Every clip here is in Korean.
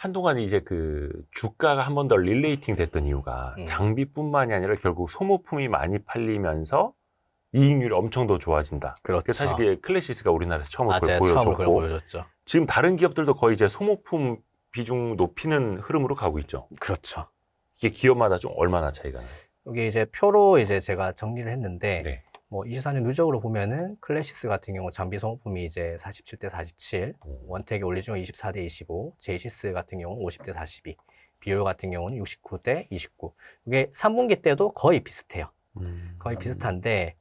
한동안 이제 그 주가가 한 번 더 릴레이팅 됐던 이유가 음. 장비뿐만이 아니라 결국 소모품이 많이 팔리면서 이익률이 엄청 더 좋아진다. 그렇죠. 사실 그게 클래시스가 우리나라에서 처음으로 아, 그걸 보여줬고 처음 보여줬죠. 지금 다른 기업들도 거의 이제 소모품 비중 높이는 흐름으로 가고 있죠. 그렇죠. 이게 기업마다 좀 얼마나 차이가 나요? 여기 이제 표로 이제 제가 정리를 했는데 네. 뭐 24년 누적으로 보면은 클래시스 같은 경우 장비 성품이 이제 47대 47, 뭐 원택이 올리중 지 24대 25, 제시스 같은 경우 50대 42, 비율 같은 경우는 69대 29. 이게 3분기 때도 거의 비슷해요. 음, 거의 음. 비슷한데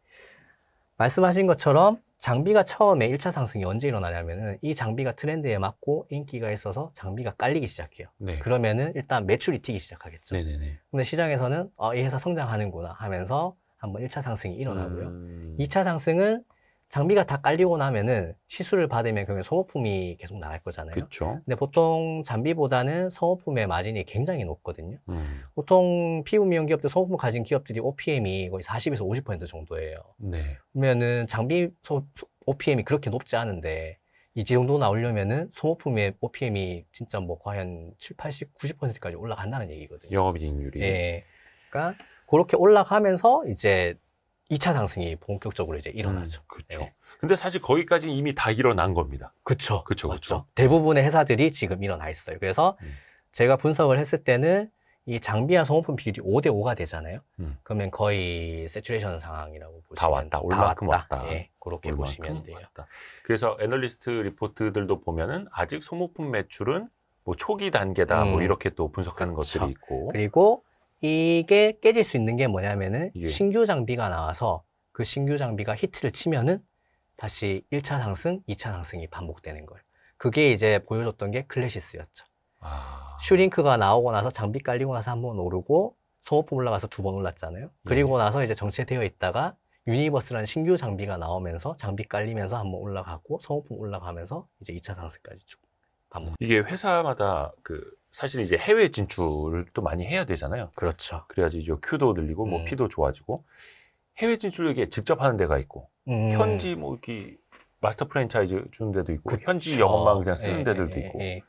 말씀하신 것처럼 장비가 처음에 1차 상승이 언제 일어나냐면은 이 장비가 트렌드에 맞고 인기가 있어서 장비가 깔리기 시작해요. 네. 그러면은 일단 매출이 튀기 시작하겠죠. 네네네. 근데 시장에서는 어, 이 회사 성장하는구나 하면서 한번 1차 상승이 일어나고요. 음. 2차 상승은 장비가 다 깔리고 나면은 시술을 받으면 결국 소모품이 계속 나갈 거잖아요. 그쵸. 근데 보통 장비보다는 소모품의 마진이 굉장히 높거든요. 음. 보통 피부 미용 기업들 소모품 을 가진 기업들이 OPM이 거의 40에서 50% 정도예요. 네. 그러면은 장비 소, OPM이 그렇게 높지 않은데 이 정도 나오려면은 소모품의 OPM이 진짜 뭐 과연 7, 80, 90%까지 올라간다는 얘기거든요. 영업이익률이. 예. 그러니까 그렇게 올라가면서 이제 2차 상승이 본격적으로 이제 일어나죠. 음, 그렇죠. 네. 근데 사실 거기까지 이미 다 일어난 겁니다. 그렇죠. 그렇죠. 그렇죠. 대부분의 회사들이 지금 일어나 있어요. 그래서 음. 제가 분석을 했을 때는 이 장비와 소모품 비율이 5대 5가 되잖아요. 음. 그러면 거의 세츄레이션 상황이라고 보시면 다 왔다. 올만큼 왔다. 왔다. 예, 그렇게 보시면 돼요. 왔다. 그래서 애널리스트 리포트들도 보면은 아직 소모품 매출은 뭐 초기 단계다 뭐 음. 뭐 이렇게 또 분석하는 그렇 것들이 있고 그리고 이게 깨질 수 있는 게 뭐냐면은 예. 신규 장비가 나와서 그 신규 장비가 히트를 치면은 다시 1차 상승, 2차 상승이 반복되는 걸. 그게 이제 보여줬던 게 클래시스였죠. 아... 슈링크가 나오고 나서 장비 깔리고 나서 한 번 오르고 소모품 올라가서 두 번 올랐잖아요. 예. 그리고 나서 이제 정체되어 있다가 유니버스라는 신규 장비가 나오면서 장비 깔리면서 한 번 올라가고 소모품 올라가면서 이제 2차 상승까지 쭉 반복. 이게 회사마다 그 사실 이제 해외 진출도 많이 해야 되잖아요. 그렇죠. 그래야지 이제 큐도 늘리고 뭐 음. 피도 좋아지고 해외 진출력에 직접 하는 데가 있고 음. 현지 뭐 이렇게 마스터 프랜차이즈 주는 데도 있고 그쵸. 그렇죠. 현지 영업망 그냥 쓰는 예, 데들도 예, 있고 예, 예.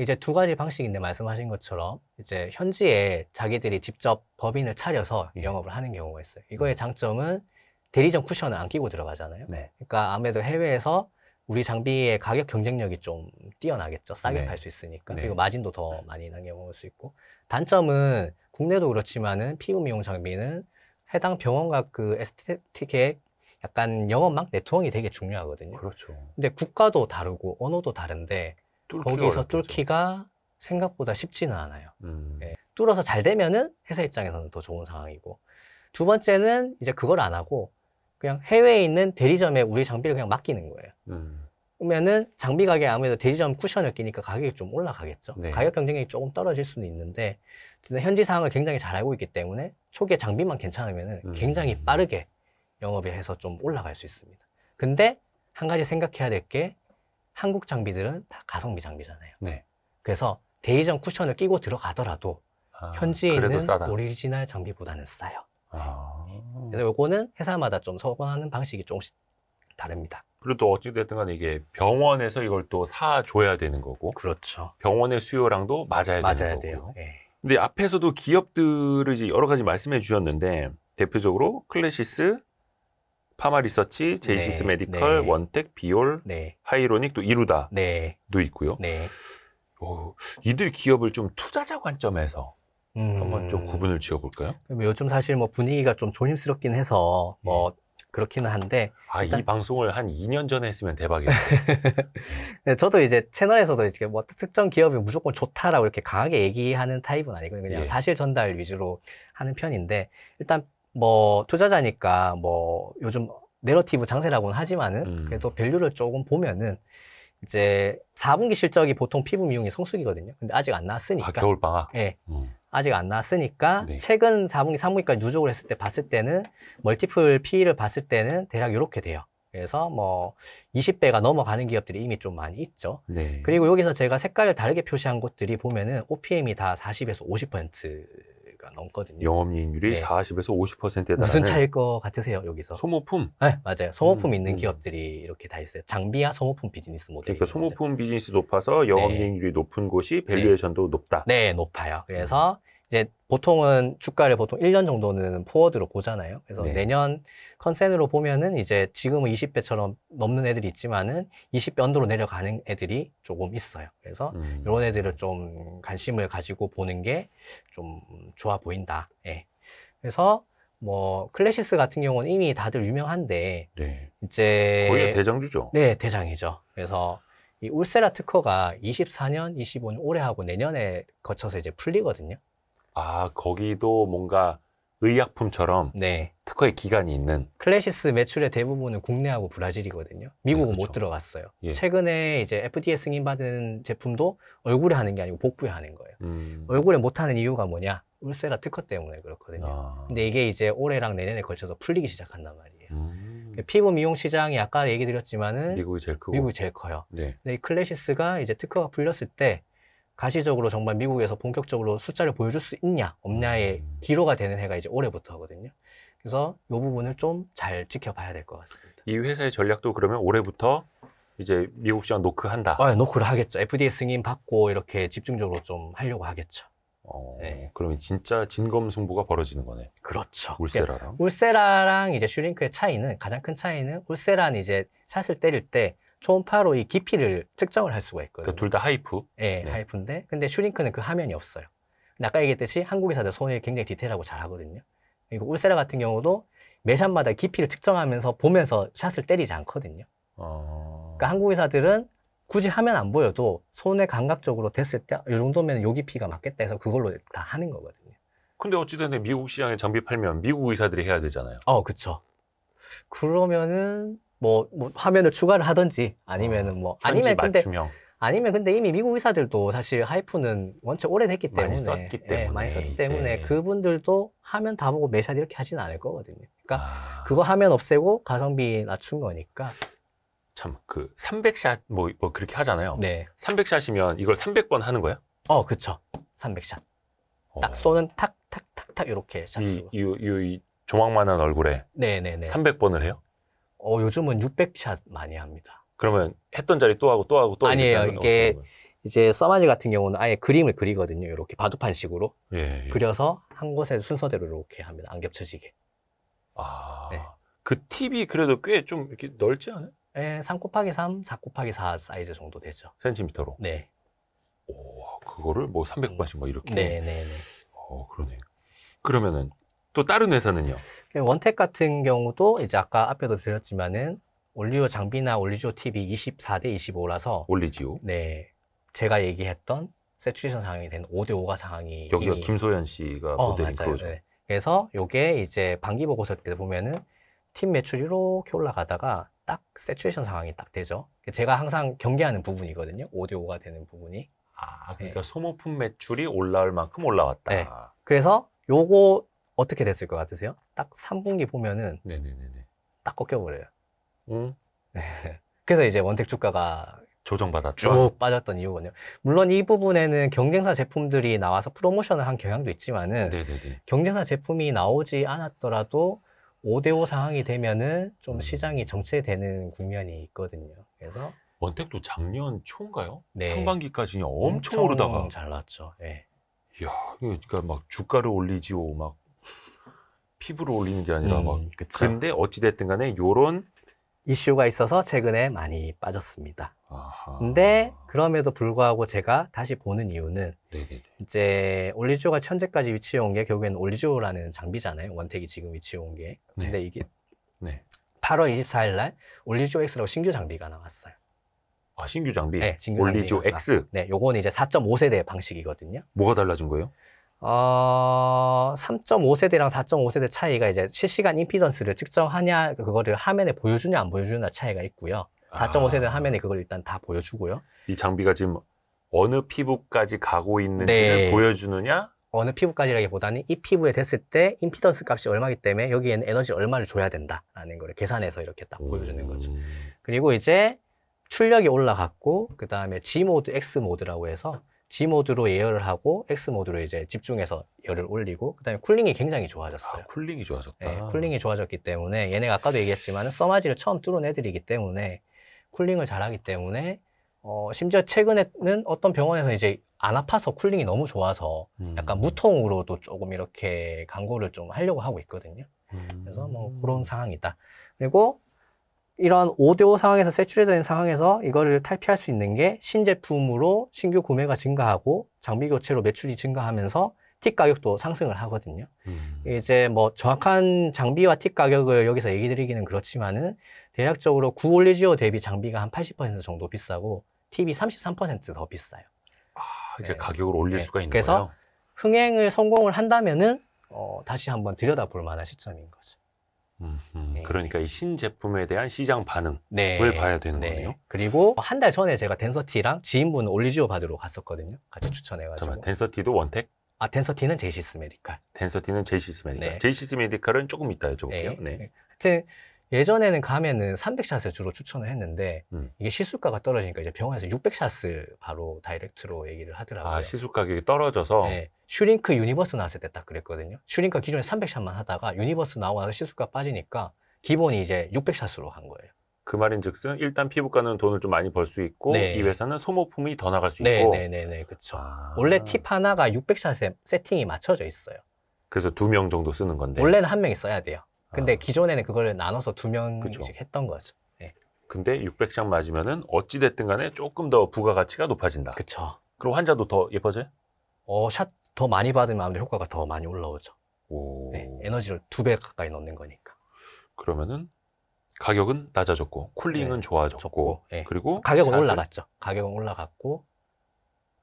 이제 두 가지 방식인데 말씀하신 것처럼 이제 현지에 자기들이 직접 법인을 차려서 예. 영업을 하는 경우가 있어요. 이거의 음. 장점은 대리점 쿠션을 안 끼고 들어가잖아요. 네. 그러니까 아무래도 해외에서 우리 장비의 가격 경쟁력이 좀 뛰어나겠죠. 싸게 네. 팔수 있으니까. 네. 그리고 마진도 더 많이 남겨먹을 수 있고. 단점은 국내도 그렇지만은 피부 미용 장비는 해당 병원과 그 에스테틱의 약간 영업망 네트워크가 되게 중요하거든요. 그렇죠. 근데 국가도 다르고 언어도 다른데 거기서 뚫기가 생각보다 쉽지는 않아요. 음. 네. 뚫어서 잘 되면은 회사 입장에서는 더 좋은 상황이고 두 번째는 이제 그걸 안 하고 그냥 해외에 있는 대리점에 우리 장비를 그냥 맡기는 거예요. 음. 그러면은 장비 가게 아무래도 대리점 쿠션을 끼니까 가격이 좀 올라가겠죠. 네. 가격 경쟁력이 조금 떨어질 수는 있는데 현지 상황을 굉장히 잘 알고 있기 때문에 초기에 장비만 괜찮으면 음. 굉장히 빠르게 영업에 해서 좀 올라갈 수 있습니다. 근데 한 가지 생각해야 될 게 한국 장비들은 다 가성비 장비잖아요. 네. 그래서 대리점 쿠션을 끼고 들어가더라도 아, 현지에 있는 오리지널 장비보다는 싸요. 아. 그래서 요거는 회사마다 좀 서건하는 방식이 조금씩 다릅니다. 그리고 또 어찌됐든 간에 이게 병원에서 이걸 또 사줘야 되는 거고. 그렇죠. 병원의 수요랑도 맞아야, 맞아야 되는 돼요. 예. 근데 앞에서도 기업들을 이제 여러 가지 말씀해 주셨는데, 대표적으로 클래시스, 파마 리서치, 제이시스 네, 메디컬, 네. 원텍, 비올, 네. 하이로닉, 또 이루다도 네. 있고요. 네. 오, 이들 기업을 좀 투자자 관점에서 음. 한번 좀 음. 구분을 지어볼까요? 요즘 사실 뭐 분위기가 좀 조심스럽긴 해서 뭐 예. 그렇기는 한데 아, 일단... 이 방송을 한 2년 전에 했으면 대박이었요 네, 저도 이제 채널에서도 이렇게 뭐 특정 기업이 무조건 좋다라고 이렇게 강하게 얘기하는 타입은 아니고요. 그냥 예. 사실 전달 위주로 하는 편인데 일단 뭐 투자자니까 뭐 요즘 내러티브 장세라고는 하지만은 음. 그래도 밸류를 조금 보면은 이제 4분기 실적이 보통 피부 미용이 성수기거든요. 근데 아직 안 아, 나왔으니까. 아, 겨울 방학. 네. 예. 음. 아직 안 나왔으니까 네. 최근 4분기, 3분기까지 누적을 했을 때 봤을 때는 멀티플 PE를 봤을 때는 대략 이렇게 돼요. 그래서 뭐 20배가 넘어가는 기업들이 이미 좀 많이 있죠. 네. 그리고 여기서 제가 색깔을 다르게 표시한 곳들이 보면은 OPM이 다 40에서 50% 50%가 넘거든요. 영업이익률이 네. 40에서 50%에 달 무슨 차일 것 같으세요 여기서? 소모품. 네 맞아요. 소모품 음, 있는 음. 기업들이 이렇게 다 있어요. 장비와 소모품 비즈니스 모델. 그러니까 소모품 비즈니스 높아서 영업이익률이 네. 높은 곳이 네. 밸류에이션도 높다. 네 높아요. 그래서 음. 이제 보통은 주가를 보통 1년 정도는 포워드로 보잖아요. 그래서 네. 내년 컨센으로 보면은 이제 지금은 20배처럼 넘는 애들이 있지만은 20배 언더로 내려가는 애들이 조금 있어요. 그래서 음. 이런 애들을 좀 관심을 가지고 보는 게 좀 좋아 보인다. 예. 그래서 뭐 클래시스 같은 경우는 이미 다들 유명한데 네. 이제 거의 대장주죠. 네, 대장이죠. 그래서 이 울세라 특허가 24년, 25년 올해하고 내년에 거쳐서 이제 풀리거든요. 아 거기도 뭔가 의약품처럼 네. 특허의 기간이 있는 클래시스 매출의 대부분은 국내하고 브라질이거든요. 미국은 네, 그렇죠. 못 들어갔어요. 예. 최근에 이제 FDA 승인받은 제품도 얼굴에 하는 게 아니고 복부에 하는 거예요. 음. 얼굴에 못 하는 이유가 뭐냐? 울세라 특허 때문에 그렇거든요. 아. 근데 이게 이제 올해랑 내년에 걸쳐서 풀리기 시작한단 말이에요. 음. 그러니까 피부 미용 시장이 아까 얘기 드렸지만은 미국이 제일 크고 미국이 제일 커요. 네. 근데 이 클래시스가 이제 특허가 풀렸을 때 가시적으로 정말 미국에서 본격적으로 숫자를 보여줄 수 있냐 없냐의 기로가 되는 해가 이제 올해부터거든요. 그래서 이 부분을 좀 잘 지켜봐야 될 것 같습니다. 이 회사의 전략도 그러면 올해부터 이제 미국 시장 노크한다. 아, 노크를 하겠죠. FDA 승인 받고 이렇게 집중적으로 좀 하려고 하겠죠. 어, 네. 그러면 진짜 진검승부가 벌어지는 거네. 그렇죠. 울세라랑. 그러니까 울세라랑 이제 슈링크의 차이는 가장 큰 차이는 울세라는 이제 샷을 때릴 때 초음파로 이 깊이를 측정을 할 수가 있거든요. 그러니까 둘다 하이프. 예, 네. 하이프인데 근데 슈링크는 그 화면이 없어요. 아까 얘기했듯이 한국 의사들 손을 굉장히 디테일하고 잘 하거든요. 그리고 울세라 같은 경우도 매샷마다 깊이를 측정하면서 보면서 샷을 때리지 않거든요. 어... 그러니까 한국 의사들은 굳이 하면 안 보여도 손에 감각적으로 됐을 때 이 정도면 요 깊이가 맞겠다 해서 그걸로 다 하는 거거든요. 근데 어찌됐든 미국 시장에 장비 팔면 미국 의사들이 해야 되잖아요. 어, 그렇죠. 그러면은 뭐, 뭐 화면을 추가를 하든지 아니면은 어, 뭐 아니면 근데 맞춤형. 아니면 근데 이미 미국 의사들도 사실 하이프는 원체 오래됐기 예, 때문에 많이 썼기 때문에, 예, 많이 썼기 때문에 그분들도 화면다 보고 매샷 이렇게 하진 않을 거거든요. 그러니까 아... 그거 화면 없애고 가성비 낮춘 거니까. 참 그 300샷 뭐, 뭐 그렇게 하잖아요. 네. 300샷이면 이걸 300번 하는 거예요? 어, 그쵸. 300샷. 어... 딱 쏘는 탁 탁 탁 탁 이렇게 샷수. 이, 이, 이, 이 조망만한 얼굴에 네네네. 300번을 해요? 어, 요즘은 600샷 많이 합니다. 그러면 했던 자리 또 하고 또 하고 또 하고 아니에요. 이게 이제 써마지 같은 경우는 아예 그림을 그리거든요. 이렇게 바둑판식으로 예, 예. 그려서 한 곳에 순서대로 이렇게 합니다. 안 겹쳐지게. 아, 네. 그 팁이 그래도 꽤 좀 이렇게 넓지 않아요? 예, 3 곱하기 3, 4 곱하기 4 사이즈 정도 되죠. 센티미터로. 네. 오, 그거를 뭐 300번씩 뭐 음. 이렇게. 네, 네, 네. 어, 그러네요. 그러면은 또 다른 회사는요? 그 원택 같은 경우도 이제 아까 앞에도 드렸지만은 올리오 장비나 올리오 TV 24대 25라서 올리지오. 네. 제가 얘기했던 세츄레이션 상황이 된 5대 5가 상황이 여기가 이미... 김소연 씨가 어, 모델인 맞아요. 프로죠. 네. 그래서 요게 이제 반기 보고서 때 보면은 팀 매출이 이렇게 올라가다가 딱 세츄레이션 상황이 딱 되죠. 그러니까 제가 항상 경계하는 부분이거든요. 5 대 5가 되는 부분이. 아, 네. 그러니까 네. 소모품 매출이 올라올 만큼 올라왔다. 네. 그래서 요거 어떻게 됐을 것 같으세요? 딱 3분기 보면은 네네네네. 딱 꺾여버려요. 음. 그래서 이제 원택 주가가 조정받아 쭉 빠졌던 이유거든요. 물론 이 부분에는 경쟁사 제품들이 나와서 프로모션을 한 경향도 있지만은 네네네. 경쟁사 제품이 나오지 않았더라도 5대5 상황이 되면은 좀 음. 시장이 정체되는 국면이 있거든요. 그래서 원택도 작년 초인가요? 네. 상반기까지 엄청, 엄청 오르다가 잘 났죠. 네. 예. 야 그러니까 막 주가를 올리지오막 피부로 올리는 게 아니라 음, 막. 그쵸. 근데 어찌됐든 간에 요런 이슈가 있어서 최근에 많이 빠졌습니다. 아하. 근데 그럼에도 불구하고 제가 다시 보는 이유는 네네 이제 올리지오가 현재까지 위치해 온 게 결국엔 올리지오라는 장비잖아요. 원택이 지금 위치해 온 게. 네. 근데 네. 이게 네. 8월 24일 날 올리지오 X라고 신규 장비가 나왔어요. 아, 신규 장비? 네, 신규 올리지오 X? 나요거는 네, 이제 4.5세대 방식이거든요. 뭐가 달라진 거예요? 어, 3.5세대랑 4.5세대 차이가 이제 실시간 임피던스를 측정하냐, 그거를 화면에 보여주냐, 안 보여주냐 차이가 있고요. 4.5세대 아. 화면에 그걸 일단 다 보여주고요. 이 장비가 지금 어느 피부까지 가고 있는지를 네. 보여주느냐? 어느 피부까지라기보다는 이 피부에 됐을 때 임피던스 값이 얼마기 때문에 여기에는 에너지 얼마를 줘야 된다라는 거를 계산해서 이렇게 딱 보여주는 거죠. 음. 그리고 이제 출력이 올라갔고 그 다음에 G 모드, X 모드라고 해서 G 모드로 예열을 하고 X 모드로 이제 집중해서 열을 올리고 그다음에 쿨링이 굉장히 좋아졌어요. 아, 쿨링이 좋아졌다. 네, 쿨링이 좋아졌기 때문에 얘네가 아까도 얘기했지만 써마지를 처음 뚫어내드리기 때문에 쿨링을 잘하기 때문에 어, 심지어 최근에는 어떤 병원에서 이제 안 아파서 쿨링이 너무 좋아서 음. 약간 무통으로도 조금 이렇게 광고를 좀 하려고 하고 있거든요. 음. 그래서 뭐 그런 음. 상황이다. 그리고 이런 5대5 상황에서 세출되는 상황에서 이거를 탈피할 수 있는 게 신제품으로 신규 구매가 증가하고 장비 교체로 매출이 증가하면서 틱 가격도 상승을 하거든요. 음. 이제 뭐 정확한 장비와 틱 가격을 여기서 얘기 드리기는 그렇지만은 대략적으로 구올리지오 대비 장비가 한 80% 정도 비싸고 팁이 33%더 비싸요. 아, 이제 네. 가격을 올릴 네. 수가 있는 그래서 거예요. 그래서 흥행을 성공을 한다면은 어, 다시 한번 들여다볼 만한 시점인 거죠. 음흠, 네. 그러니까 이 신제품에 대한 시장 반응을 네. 봐야 되는 네. 거네요. 그리고 한 달 전에 제가 댄서티랑 지인분 올리지오 받으러 갔었거든요. 같이 추천해가지고. 잠깐만, 댄서티도 원택? 아, 댄서티는 제시스 메디칼. 댄서티는 제시스 메디칼. 네. 제시스 메디칼은 조금 이따 여쭤볼게요. 네. 네. 네. 하여튼 예전에는 가면은 300샷을 주로 추천을 했는데 음. 이게 시술가가 떨어지니까 이제 병원에서 600샷을 바로 다이렉트로 얘기를 하더라고요. 아 시술 가격이 떨어져서. 네. 슈링크 유니버스 나왔을 때 딱 그랬거든요. 슈링크 기존에 300샷만 하다가 유니버스 나오서 시술가 빠지니까 기본이 이제 600샷으로 한 거예요. 그 말인즉슨 일단 피부과는 돈을 좀 많이 벌 수 있고 네. 이 회사는 소모품이 더 나갈 수 네, 있고. 네네네 그렇죠. 아... 원래 팁 하나가 600샷에 세팅이 맞춰져 있어요. 그래서 두 명 정도 쓰는 건데. 원래는 한 명이 써야 돼요. 근데 아. 기존에는 그걸 나눠서 두 명씩 그쵸. 했던 거죠. 네. 근데 600장 맞으면은 어찌 됐든 간에 조금 더 부가가치가 높아진다. 그렇죠. 그럼 환자도 더 예뻐져요? 어, 샷 더 많이 받으면 아무래도 효과가 더 많이 올라오죠. 오. 네, 에너지를 두 배 가까이 넣는 거니까. 그러면은 가격은 낮아졌고 쿨링은 네, 좋아졌고 좋고, 네. 그리고 가격은 샷을... 올라갔죠. 가격은 올라갔고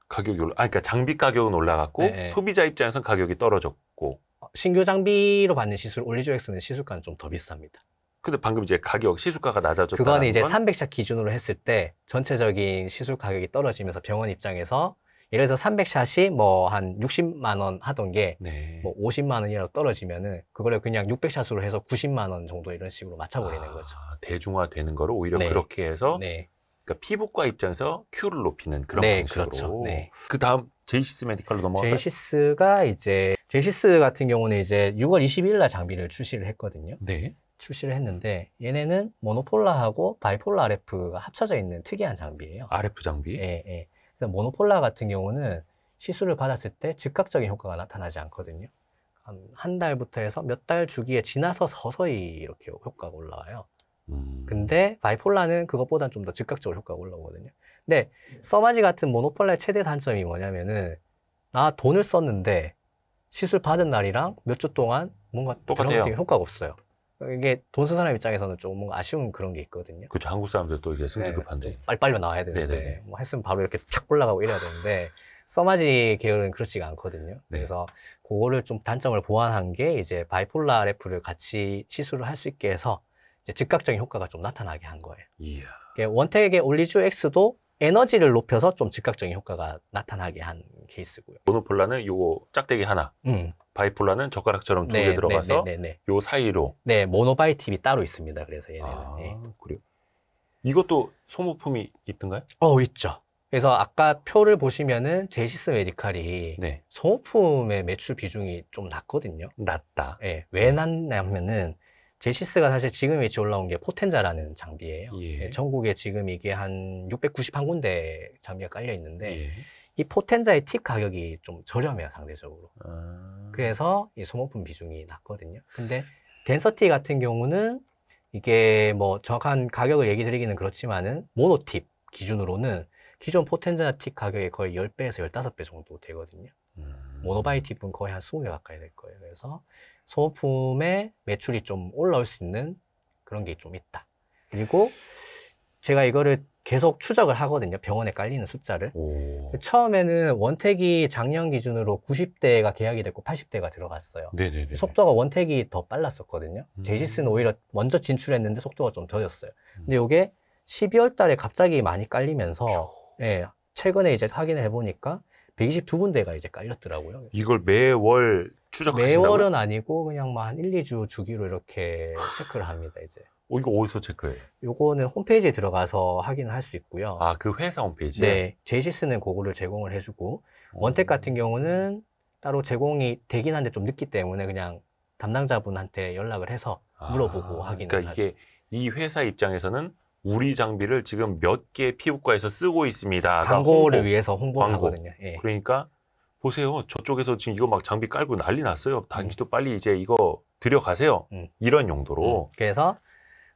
가격이 올라 아 그러니까 장비 가격은 올라갔고 네, 네. 소비자 입장에선 가격이 떨어졌고 신규 장비로 받는 시술, 올리조엑스는 시술가는 좀 더 비쌉니다. 근데 방금 이제 가격, 시술가가 낮아졌다. 그거는 이제 건? 300샷 기준으로 했을 때 전체적인 시술 가격이 떨어지면서 병원 입장에서 예를 들어서 300샷이 뭐 한 60만 원 하던 게뭐 네. 50만 뭐 원이라도 떨어지면은 그걸 그냥 600샷으로 해서 90만 원 정도 이런 식으로 맞춰버리는 아, 거죠. 대중화되는 거를 오히려 네. 그렇게 해서 네. 그러니까 피부과 입장에서 큐를 높이는 그런 네, 방식으로. 그렇죠. 네. 그 다음 제이시스 메디컬로 넘어갈 제이시스가 이제 제시스 같은 경우는 이제 6월 22일 날 장비를 출시를 했거든요. 네. 출시를 했는데 얘네는 모노폴라하고 바이폴라 RF가 합쳐져 있는 특이한 장비예요. RF 장비? 예, 예. 그래서 모노폴라 같은 경우는 시술을 받았을 때 즉각적인 효과가 나타나지 않거든요. 한, 달부터 해서 몇 달 주기에 지나서 서서히 이렇게 효과가 올라와요. 음. 근데 바이폴라는 그것보다는 좀 더 즉각적으로 효과가 올라오거든요. 근데 써마지 같은 모노폴라의 최대 단점이 뭐냐면은 나 돈을 썼는데 시술 받은 날이랑 몇 주 동안 뭔가 똑같아요. 효과가 없어요. 이게 돈쓴 사람 입장에서는 조금 아쉬운 그런 게 있거든요. 그렇죠. 한국 사람들 또 이게 승진급한데 네, 빨리빨리 나와야 되는데 뭐 했으면 바로 이렇게 착 올라가고 이래야 되는데 써마지 계열은 그렇지가 않거든요. 네. 그래서 그거를 좀 단점을 보완한 게 이제 바이폴라 레프를 같이 시술을 할 수 있게 해서 이제 즉각적인 효과가 좀 나타나게 한 거예요. 이야. 원택의 올리주 X도 에너지를 높여서 좀 즉각적인 효과가 나타나게 한 케이스고요. 모노폴라는 요거 짝대기 하나, 음. 바이폴라는 젓가락처럼 두개 네, 네, 들어가서 네, 네, 네, 요 사이로. 네, 모노바이팁이 따로 있습니다. 그래서 얘네는. 아, 예. 그래요. 이것도 소모품이 있던가요? 어, 있죠. 그래서 아까 표를 보시면은 제시스 메디칼이 네. 소모품의 매출 비중이 좀 낮거든요. 낮다. 예. 왜 낮냐면은 제시스가 사실 지금 위치 올라온 게 포텐자라는 장비예요. 예. 예 전국에 지금 이게 한691 군데 장비가 깔려 있는데 예. 이 포텐자의 팁 가격이 좀 저렴해요 상대적으로. 아... 그래서 이 소모품 비중이 낮거든요. 근데 덴서티 같은 경우는 이게 뭐 정확한 가격을 얘기 드리기는 그렇지만은 모노팁 기준으로는 기존 포텐자 팁 가격의 거의 10배에서 15배 정도 되거든요. 음. 모노바이 팁은 거의 한 20개 가까이 될 거예요. 그래서 소모품의 매출이 좀 올라올 수 있는 그런 게 좀 있다. 그리고 제가 이거를 계속 추적을 하거든요. 병원에 깔리는 숫자를. 오. 처음에는 원택이 작년 기준으로 90대가 계약이 됐고 80대가 들어갔어요. 네네네. 속도가 원택이 더 빨랐었거든요. 음. 제지스는 오히려 먼저 진출했는데 속도가 좀 더뎠어요. 음. 근데 이게 12월 달에 갑자기 많이 깔리면서 예, 최근에 이제 확인을 해보니까 122군데가 이제 깔렸더라고요. 이걸 매월 추적하신다요 매월은 아니고 그냥 뭐한 1, 2주 주기로 이렇게 체크를 합니다, 이제. 어, 이거 어디서 체크해요? 요거는 홈페이지에 들어가서 확인을 할 수 있고요. 아, 그 회사 홈페이지 네. 제시스는 그거를 제공을 해주고, 어. 원택 같은 경우는 따로 제공이 되긴 한데 좀 늦기 때문에 그냥 담당자분한테 연락을 해서 아, 물어보고 아, 확인을 그러니까 하죠. 이게 이 회사 입장에서는 우리 장비를 지금 몇 개 피부과에서 쓰고 있습니다. 그러니까 광고를 홍보. 위해서 홍보를 하거든요. 예. 그러니까 보세요. 저쪽에서 지금 이거 막 장비 깔고 난리 났어요. 당신도 음. 빨리 이제 이거 들여가세요. 음. 이런 용도로. 음. 그래서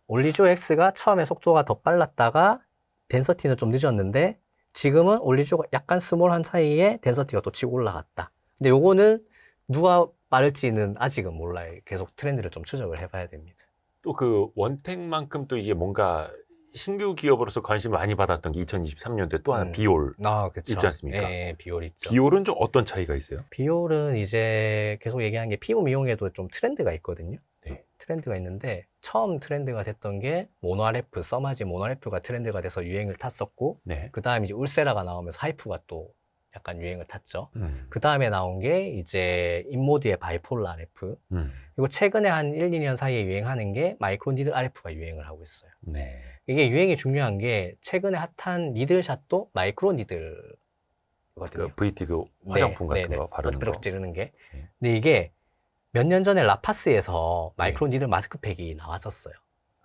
올리조 X가 처음에 속도가 더 빨랐다가 덴서티는 좀 늦었는데 지금은 올리조가 약간 스몰한 사이에 덴서티가 또 치고 올라갔다. 근데 요거는 누가 빠를지는 아직은 몰라요. 계속 트렌드를 좀 추적을 해봐야 됩니다. 또 그 원택만큼 또 이게 뭔가 신규 기업으로서 관심 많이 받았던 게 2023년도에 또 하나 음. 비올 아, 그쵸. 있지 않습니까? 예, 예, 비올 있죠. 비올은 좀 어떤 차이가 있어요? 비올은 이제 계속 얘기한 게 피부 미용에도 좀 트렌드가 있거든요. 네. 트렌드가 있는데 처음 트렌드가 됐던 게 모노알레프, 써마지 모노알레프가 트렌드가 돼서 유행을 탔었고 네. 그다음에 이제 울세라가 나오면서 하이프가 또 약간 유행을 탔죠. 음. 그 다음에 나온 게 이제 인모드의 바이폴라 RF. 음. 그리고 최근에 한 1, 2년 사이에 유행하는 게 마이크론 니들 RF가 유행을 하고 있어요. 네. 이게 유행이 중요한 게 최근에 핫한 니들샷도 마이크론 니들거든요. 그 VT 그 네. 화장품 네, 같은 네, 거 바르는 거. 찌르는 게. 네. 근데 이게 몇 년 전에 라파스에서 네. 마이크론 니들 마스크팩이 나왔었어요.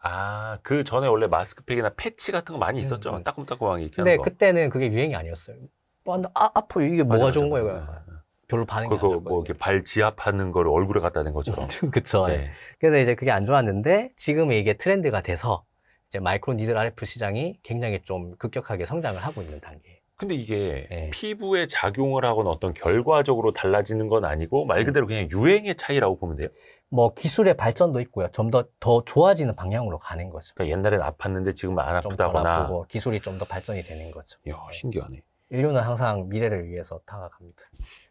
아, 그 전에 원래 마스크팩이나 패치 같은 거 많이 음, 있었죠. 음, 따끔따끔하게 이렇게 근데 거. 그때는 그게 유행이 아니었어요. 뭐, 아, 아프 이게 맞아, 뭐가 맞아, 좋은 거예요? 맞아. 네. 별로 반응이 그거 안좋았거뭐 이렇게 발 지압하는 걸 얼굴에 갖다 댄 것처럼. 그쵸. 예. 네. 그래서 이제 그게 안 좋았는데 지금 이게 트렌드가 돼서 이제 마이크로 니들 RF 시장이 굉장히 좀 급격하게 성장을 하고 있는 단계. 근데 이게 네. 피부에 작용을 하거나 어떤 결과적으로 달라지는 건 아니고 말 음. 그대로 그냥 유행의 차이라고 보면 돼요. 뭐 기술의 발전도 있고요. 좀더더 좋아지는 방향으로 가는 거죠. 그러니까 옛날엔 아팠는데 지금 은안 아프다거나. 아프고 기술이 좀 더 발전이 되는 거죠. 이야 신기하네. 인류는 항상 미래를 위해서 다가갑니다.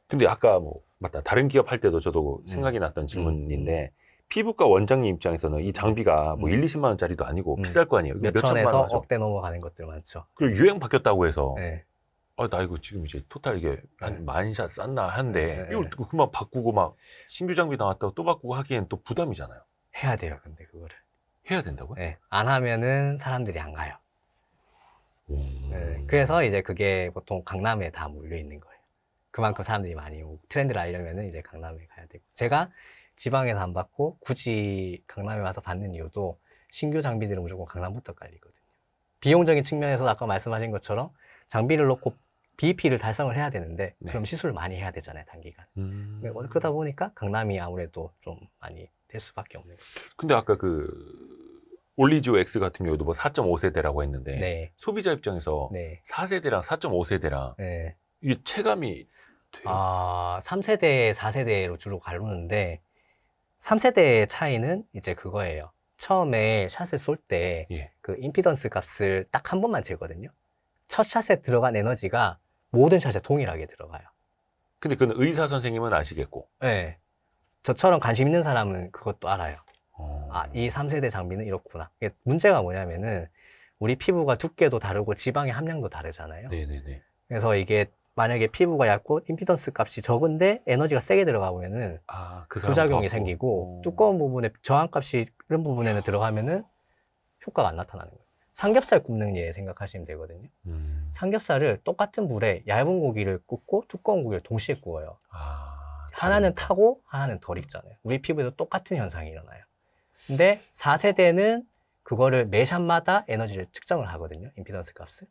근데 아까 뭐 맞다 다른 기업 할 때도 저도 음. 생각이 났던 음, 질문인데 음. 피부과 원장님 입장에서는 이 장비가 뭐 음. 1, 20만 원짜리도 아니고 음. 비쌀 거 아니에요. 몇, 몇 천에서 억대 넘어가는 것들 많죠. 그리고 유행 바뀌었다고 해서 네. 아, 나 이거 지금 이제 토탈 이게 한 네. 만샷 쌌나 한데 네. 네. 이걸 그만 바꾸고 막 신규 장비 나왔다고 또 바꾸고 하기엔 또 부담이잖아요. 해야 돼요. 근데 그거를 해야 된다고요? 네. 안 하면은 사람들이 안 가요. 네, 음. 그래서 이제 그게 보통 강남에 다 몰려 있는 거예요. 그만큼 사람들이 많이 오고 트렌드를 알려면 은 이제 강남에 가야 되고 제가 지방에서 안 받고 굳이 강남에 와서 받는 이유도 신규 장비들은 무조건 강남부터 깔리거든요. 비용적인 측면에서 아까 말씀하신 것처럼 장비를 놓고 BEP를 달성을 해야 되는데 네. 그럼 시술을 많이 해야 되잖아요 단기간. 음... 뭐 그러다 보니까 강남이 아무래도 좀 많이 될 수밖에 없는 거죠. 근데 아까 그 올리지오 X 같은 경우도 뭐 4.5세대라고 했는데 네. 소비자 입장에서 네. 4세대랑 4.5세대랑 네. 이 체감이 돼요. 아, 3세대, 4세대로 주로 가르는데 3세대의 차이는 이제 그거예요. 처음에 샷을 쏠 때그 예. 임피던스 그 값을 딱 한 번만 재거든요. 첫 샷에 들어간 에너지가 모든 샷에 동일하게 들어가요. 근데 그건 의사 선생님은 아시겠고. 네. 저처럼 관심 있는 사람은 그것도 알아요. 어. 아, 이 3세대 장비는 이렇구나. 문제가 뭐냐면은 우리 피부가 두께도 다르고 지방의 함량도 다르잖아요. 네네네. 그래서 이게 만약에 피부가 얇고 임피던스 값이 적은데 에너지가 세게 들어가면은 보 아, 그 부작용이 생기고 오. 어. 두꺼운 부분에 저항값이 이런 부분에는 야. 들어가면은 효과가 안 나타나는 거예요. 삼겹살 굽는 예 생각하시면 되거든요. 음. 삼겹살을 똑같은 물에 얇은 고기를 굽고 두꺼운 고기를 동시에 구워요. 아, 하나는 타고 하나는 덜 익잖아요. 우리 피부에도 똑같은 현상이 일어나요. 근데 4세대는 그거를 매 샷마다 에너지를 측정을 하거든요. 임피던스 값을.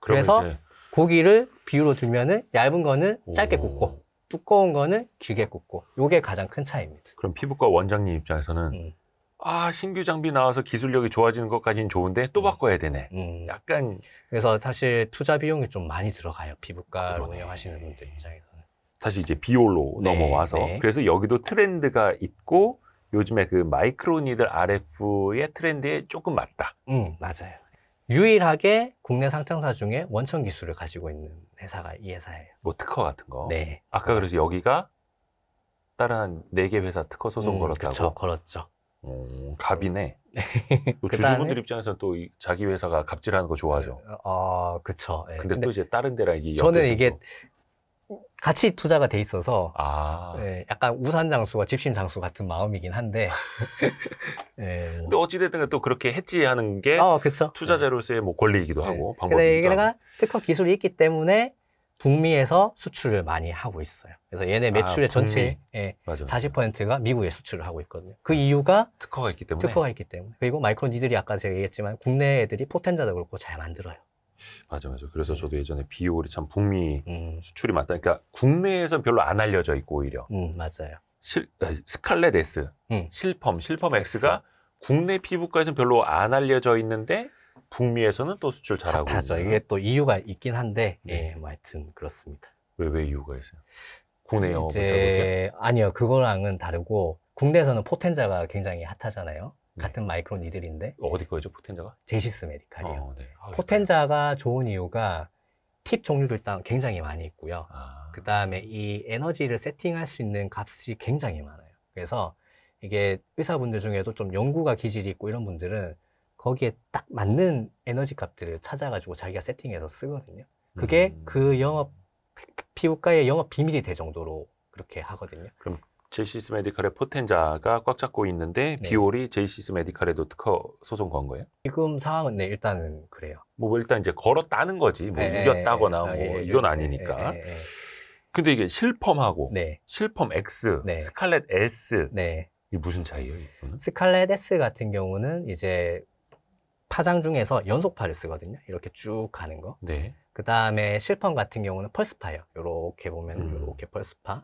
그래서 이제... 고기를 비율로 두면은 얇은 거는 짧게 오... 굽고 두꺼운 거는 길게 굽고 요게 가장 큰 차이입니다. 그럼 피부과 원장님 입장에서는 음. 아 신규 장비 나와서 기술력이 좋아지는 것까지는 좋은데 또 음. 바꿔야 되네. 음. 약간 그래서 사실 투자 비용이 좀 많이 들어가요 피부과로 운영하시는 분들 입장에서는. 다시 이제 비올로 네, 넘어와서 네. 그래서 여기도 트렌드가 있고 요즘에 그 마이크로 니들 RF의 트렌드에 조금 맞다. 음, 맞아요. 유일하게 국내 상장사 중에 원천 기술을 가지고 있는 회사가 이 회사예요. 뭐 특허 같은 거. 네. 아까 그래서 여기가 다른 한네개 회사 특허 소송 음, 걸었다고. 그쵸, 걸었죠. 어, 음, 갑이네. 뭐 주주분들 입장에서는 또 자기 회사가 갑질하는 거 좋아하죠. 어, 그쵸. 예. 근데, 또 이제 다른 데랑 이게 저는 이게 또- 같이 투자가 돼 있어서 아. 네, 약간 우산 장수와 집신 장수 같은 마음이긴 한데 네. 근데 어찌됐든 또 그렇게 했지 하는 게 어, 투자자로서의 뭐 권리이기도 네. 하고 방법이기도 하고 특허 기술이 있기 때문에 북미에서 수출을 많이 하고 있어요. 그래서 얘네 아, 매출의 아, 전체 예, 40%가 미국에 수출을 하고 있거든요. 그 이유가 특허가 있기 때문에 특허가 있기 때문에 그리고 마이크론 니들이 아까 제가 얘기했지만 국내 애들이 포텐자도 그렇고 잘 만들어요. 맞아 맞아. 그래서 네. 저도 예전에 비올리참 북미 음. 수출이 많다. 그러니까 국내에선 별로 안 알려져 있고 오히려. 음, 맞아요. 실아 스칼렛 S, 음. 실펌 실펌 X가 국내 피부과에서는 별로 안 알려져 있는데 북미에서는 또 수출 잘하고 있어요 이게 또 이유가 있긴 한데 네. 예, 뭐 하여튼 그렇습니다. 왜 왜 이유가 있어요? 국내 영업을 잘 못해요? 아니요 그거랑은 다르고 국내에서는 포텐자가 굉장히 핫하잖아요. 네. 같은 마이크론 니들인데 어디 거죠 포텐자가? 제시스 메디칼이요. 어, 네. 아, 포텐자가 좋은 이유가 팁 종류도 일단 굉장히 많이 있고요. 아. 그 다음에 이 에너지를 세팅할 수 있는 값이 굉장히 많아요. 그래서 이게 의사분들 중에도 좀 연구가 기질이 있고 이런 분들은 거기에 딱 맞는 에너지 값들을 찾아가지고 자기가 세팅해서 쓰거든요. 그게 음. 그 영업 피부과의 영업 비밀이 될 정도로 그렇게 하거든요. 그럼 제시스 메디컬의 포텐자가 꽉 잡고 있는데 네. 비올이 제시스 메디컬에도 특허 소송 건 거예요? 지금 상황은 네 일단은 그래요. 뭐, 뭐 일단 이제 걸었다는 거지 뭐 네, 이겼다거나 네, 뭐 이건 아니니까. 근데 이게 실펌하고 네. 실펌 X, 네. 스칼렛 S 네. 이 무슨 차이예요? 이거는? 스칼렛 S 같은 경우는 이제 파장 중에서 연속파를 쓰거든요. 이렇게 쭉 가는 거. 그 다음에 실펌 같은 경우는 펄스파예요. 이렇게 보면 이렇게 음. 펄스파.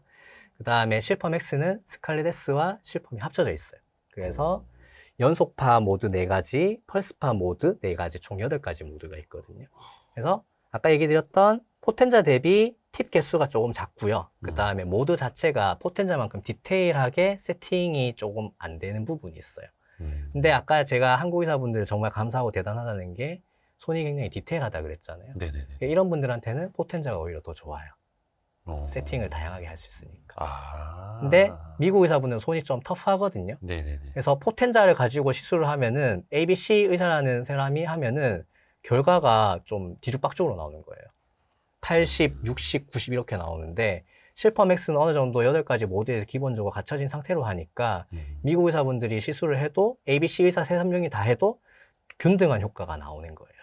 그 다음에 실펌 X는 스칼렛 S와 실펌이 합쳐져 있어요. 그래서 음. 연속파 모드 4가지 펄스파 모드 4가지총8 가지 모드가 있거든요. 그래서 아까 얘기 드렸던 포텐자 대비 팁 개수가 조금 작고요. 그 다음에 음. 모드 자체가 포텐자만큼 디테일하게 세팅이 조금 안 되는 부분이 있어요. 음. 근데 아까 제가 한국의사분들 정말 감사하고 대단하다는 게 손이 굉장히 디테일하다 그랬잖아요. 네네네. 그러니까 이런 분들한테는 포텐자가 오히려 더 좋아요. 어. 세팅을 다양하게 할 수 있으니까. 아. 근데 미국 의사분은 손이 좀 터프하거든요. 네네네. 그래서 포텐자를 가지고 시술을 하면은 ABC 의사라는 사람이 하면은 결과가 좀 뒤죽박죽으로 나오는 거예요. 80, 60, 90 이렇게 나오는데 실퍼맥스는 어느 정도 여덟 가지 모드에서 기본적으로 갖춰진 상태로 하니까 음. 미국 의사분들이 시술을 해도 ABC 의사 세 3명이 다 해도 균등한 효과가 나오는 거예요.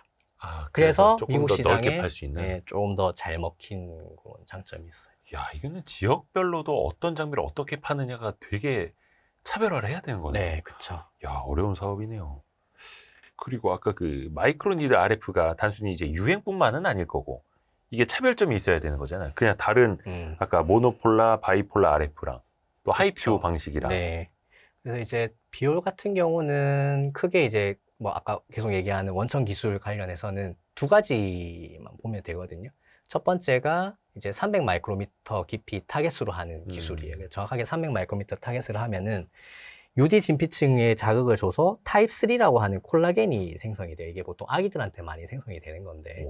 아, 그래서, 그래 미국 시장에 네, 조금 더 잘 먹힌 그런 장점이 있어요. 야, 이거는 지역별로도 어떤 장비를 어떻게 파느냐가 되게 차별화를 해야 되는 거네 네, 그렇죠. 야, 어려운 사업이네요. 그리고 아까 그 마이크로 니드 RF가 단순히 이제 유행뿐만은 아닐 거고 이게 차별점이 있어야 되는 거잖아요. 그냥 다른 음. 아까 모노폴라, 바이폴라 RF랑 또 하이퓨 방식이랑. 네. 그래서 이제 비올 같은 경우는 크게 이제 뭐 아까 계속 얘기하는 원천 기술 관련해서는 두 가지만 보면 되거든요. 첫 번째가 이제 300 마이크로미터 깊이 타겟으로 하는 기술이에요. 음. 정확하게 300 마이크로미터 타겟을 하면은 유지 진피층에 자극을 줘서 타입 3라고 하는 콜라겐이 생성이 돼요. 이게 보통 아기들한테 많이 생성이 되는 건데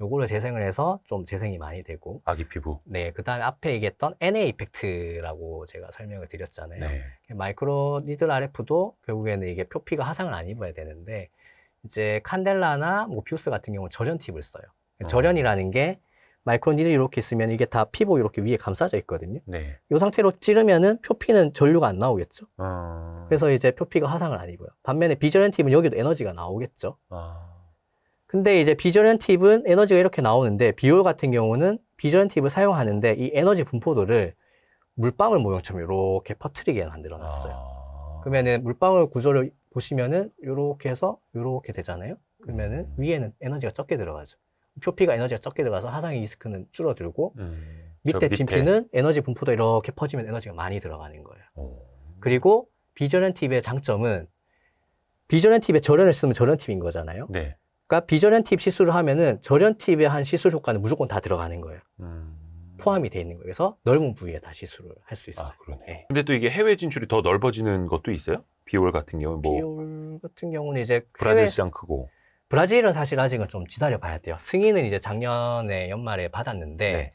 요거를 재생을 해서 좀 재생이 많이 되고 아기 피부 네, 그다음에 앞에 얘기했던 NA 이펙트라고 제가 설명을 드렸잖아요. 네. 마이크로 니들 RF도 결국에는 이게 표피가 화상을 안 입어야 되는데 이제 칸델라나 뭐피우스 같은 경우는 절연 팁을 써요. 어. 절연이라는 게 마이크로 니들이 이렇게 있으면 이게 다 피부 이렇게 위에 감싸져 있거든요. 네. 이 상태로 찌르면은 표피는 전류가 안 나오겠죠. 어. 그래서 이제 표피가 화상을 아니고요 반면에 비저렌 브는 여기도 에너지가 나오겠죠. 아. 근데 이제 비저렌 브는 에너지가 이렇게 나오는데 비올 같은 경우는 비저렌 브를 사용하는데 이 에너지 분포도를 물방울 모형처럼 이렇게 퍼트리게 만들어 놨어요. 아. 그러면은 물방울 구조를 보시면은 이렇게 해서 이렇게 되잖아요. 그러면은 음. 위에는 에너지가 적게 들어가죠. 표피가 에너지가 적게 들어가서 화상 리스크는 줄어들고 음. 밑에, 밑에 진피는 에너지 분포도 이렇게 퍼지면 에너지가 많이 들어가는 거예요. 오. 그리고 비저변 팁의 장점은 비저변 팁에 절연을 쓰면 절연 팁인 거잖아요. 네. 그러니까 비저변 팁 시술을 하면은 절연 팁의 한 시술 효과는 무조건 다 들어가는 거예요. 음... 포함이 돼 있는 거예요. 그래서 넓은 부위에 다 시술을 할 수 있어요. 아, 그러네. 네. 근데 또 이게 해외 진출이 더 넓어지는 것도 있어요? 비올 같은 경우는 뭐 비올 같은 경우는 이제 브라질 해외... 시장 크고 브라질은 사실 아직은 좀 기다려 봐야 돼요. 승인은 이제 작년에 연말에 받았는데 네.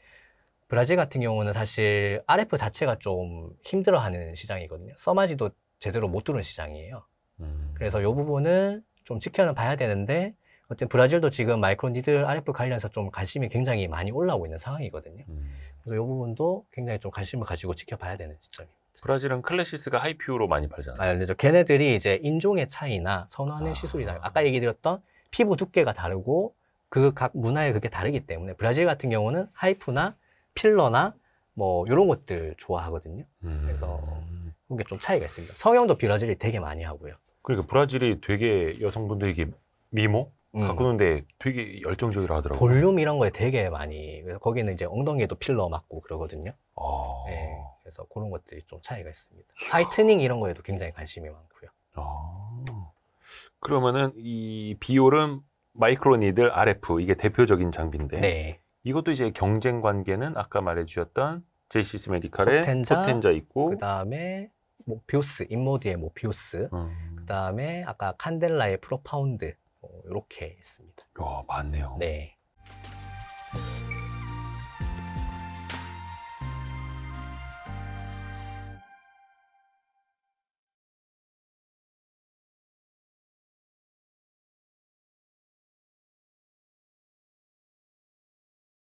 브라질 같은 경우는 사실 RF 자체가 좀 힘들어하는 시장이거든요. 써마지도 제대로 못 들은 시장이에요. 음. 그래서 요 부분은 좀 지켜봐야 되는데 어쨌든 브라질도 지금 마이크로 니들 RF 관련해서 좀 관심이 굉장히 많이 올라오고 있는 상황이거든요. 음. 그래서 요 부분도 굉장히 좀 관심을 가지고 지켜봐야 되는 시점입니다. 브라질은 클래시스가 하이퓨로 많이 팔잖아요. 아, 그죠. 걔네들이 이제 인종의 차이나 선호하는 아. 시술이나 아까 얘기 드렸던 피부 두께가 다르고 그 각 문화에 그게 다르기 때문에 브라질 같은 경우는 하이프나 필러나 뭐요런 것들 좋아하거든요. 음. 그래서 그게 좀 차이가 있습니다. 성형도 브라질이 되게 많이 하고요. 그러니까 브라질이 되게 여성분들이 미모 음. 가꾸는데 되게 열정적이라 하더라고요. 볼륨 이런 거에 되게 많이 그래서 거기는 이제 엉덩이에도 필러 맞고 그러거든요. 아... 네, 그래서 그런 것들이 좀 차이가 있습니다. 화이트닝 이런 거에도 굉장히 관심이 많고요. 아... 그러면은 이비오은 마이크로 니들 RF 이게 대표적인 장비인데 네. 이것도 이제 경쟁 관계는 아까 말해주셨던 제이시스 메디칼의 포텐자, 포텐자 있고 그다음에 모피오스 뭐 인모디의 모피오스 뭐 음. 어. 그다음에 아까 칸델라의 프로파운드 뭐 이렇게 있습니다. 와 많네요. 네.